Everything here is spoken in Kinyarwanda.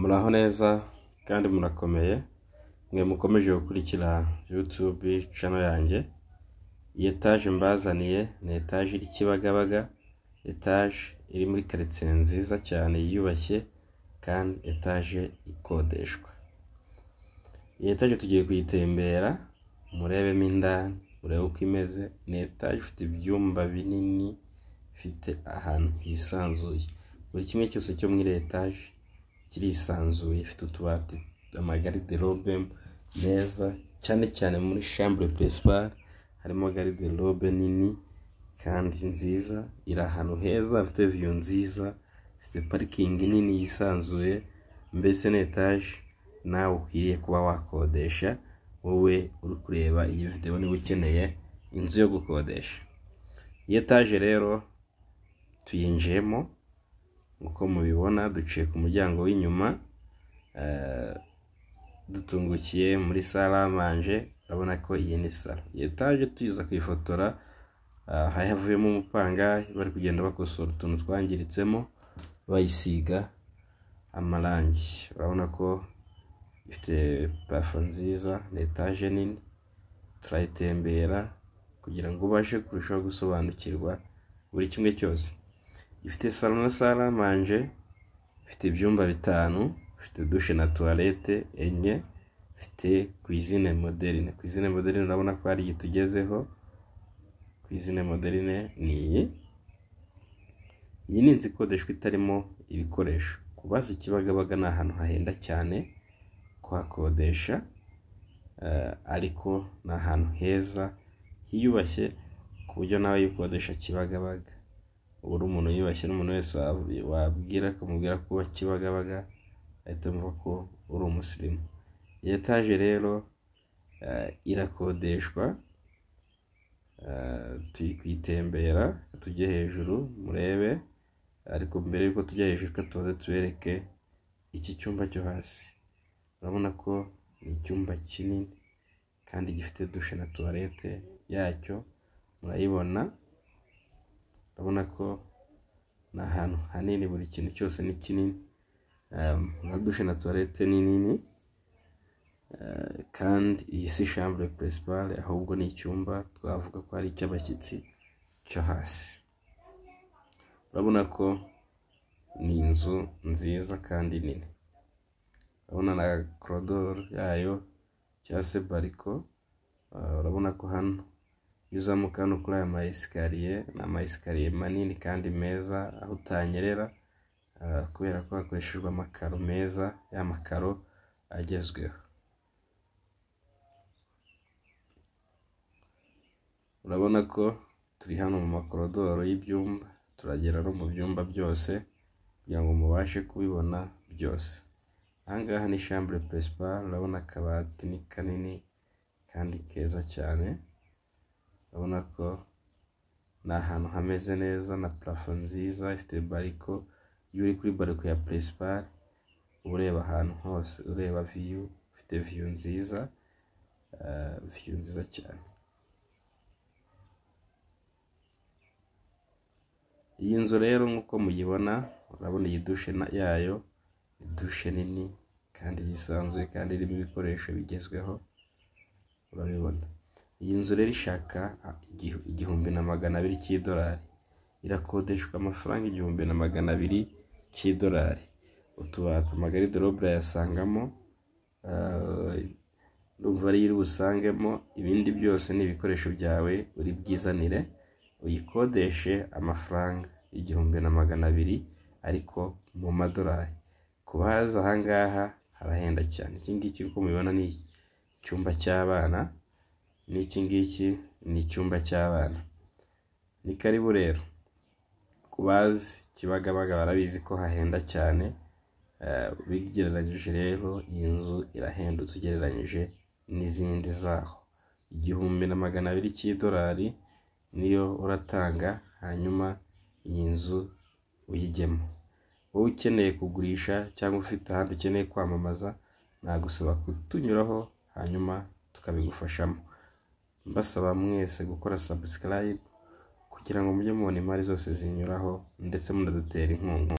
muraho neza kandi murakomeye mwe mukomeje gukurikira yutube cano yanjye iyi etaje mbazaniye ni etaje iri kibagabaga etaje iri muri karitsiye nziza cyane yiyubashye kandi etaje ikodeshwa iyi etaje tugiye kuyitembera murebemo indani murebe uko imeze ni etaje ifite ibyumba binini ifite ahantu hisanzuye buri kimwe cyose cyo muri etaje kirisanzuye ifite utubati amagariderobe meza cyane cyane muri chambre puresipare harimo gariderobe nini kandi nziza iri ahantu heza hafite viyu nziza ifite parikingi nini yisanzuye mbese na etaje nawe ukwiriye kuba wakodesha wowe uri kureba iyi videwo niba ukeneye inzu yo gukodesha iyi etaje rero tuyinjiyemo nk'uko mubibona duciye ku muryango w'inyuma eh, dutungukiye muri saramanje urabona ko iyi ni saro iyi etaje tuyiza kuyifotora eh, havuyemo umupanga bari kugenda bakosora utuntu twangiritsemo bayisiga amarangi urabona ko ifite parafo nziza ni etaje nini turayitembera kugira ngo ubashe kurushaho gusobanukirwa buri kimwe cyose ifite salo na saramanje ifite ibyumba bitanu ifite dushe na tuwarete enye ifite kwizine moderine kwizine moderine urabona ko hari igihe tugezeho kwizine moderine ni iyi iyi ni inzu ikodeshwa itarimo ibikoresho kubaza ikibagabaga ni ahantu hahenda cyane kuhakodesha eh, ariko ni ahantu heza hiyubashye ku buryo nawe yikodesha kibagabaga ubu ari umuntu yiyubashye n'umuntu wese wabwira akamubwira ko uba kibagabaga ahita amva ko uri umusirimu iyi etaje rero eh, irakodeshwa eh, turi kuyitembera tujye hejuru murebe ariko mbere y'uko tujya hejuru ko tuze tubereke iki cyumba cyo hasi urabona ko ni icyumba kinini kandi gifite dushe na tuwarete yacyo murayibona urabona ko ni ahantu hanini buri kintu cyose ni kinini nka dushe na tuwarete ni nini eh, kandi iyi si shambure puresipare ahubwo ni icyumba twavuga ko ari icy'abashyitsi cyo hasi urabona ko ni inzu nziza kandi nini urabona na korodoro yayo cyangwa se bariko eh, urabona ko hano uzamuka no kuri aya mayesikariye ni amayesikariye manini kandi meza aho utanyerera ah, kubera ko hakoreshejwe amakaro meza y'amakaro agezweho urabona ko turi hano mu makorodoro y'ibyumba turagera no mu byumba byose kugira ngo mubashe kubibona byose ahangaha ni shambure peresipa urabona akabati ni kanini kandi keza cyane urabona ko ni ahantu hameze neza na parafo nziza ifite bariko iyo uri kuri bariko ya puresipari ureba ahantu hose ureba viyu ufite viyu nziza eh, viyu nziza cyane iyi nzu rero nk'uko muyibona urabona iyi dushe yayo ni dushe nini kandi yisanzuye kandi irimo ibikoresho bigezweho urabibona Iyi nzu rero ishaka ah, igihumbi na magana abiri cy'idolari, irakodeshwa amafaranga igihumbi na magana abiri cy'idolari, utubati magari dorobure yasangamo, urumva eh, ariyo iri busangemo, ibindi byose ni ibikoresho byawe uri bwizanire, uyikodeshe amafaranga igihumbi na magana abiri ariko mu madolari, ku bahazi aha ngaha harahenda cyane, iki ngiki uko mubibona ni icyumba cy'abana. n'iki ngiki ni icyumba cy'abana ni karibu rero ku bazi kibagabaga barabizi ko hahenda cyane eh, bigereranyije rero iyi nzu irahendutse ugereranyije n'izindi zaho igihumbi na magana abiri cy'idolari niyo uratanga hanyuma iyi nzu uyigemo wowe ukeneye kugurisha cyangwa ufite ahandi ukeneye kwamamaza nagusaba kutunyuraho hanyuma tukabigufashamo mbasaba mwese gukora subscribe kugira ngo mujye mubona imari zose zinyuraho ndetse munadutera inkunga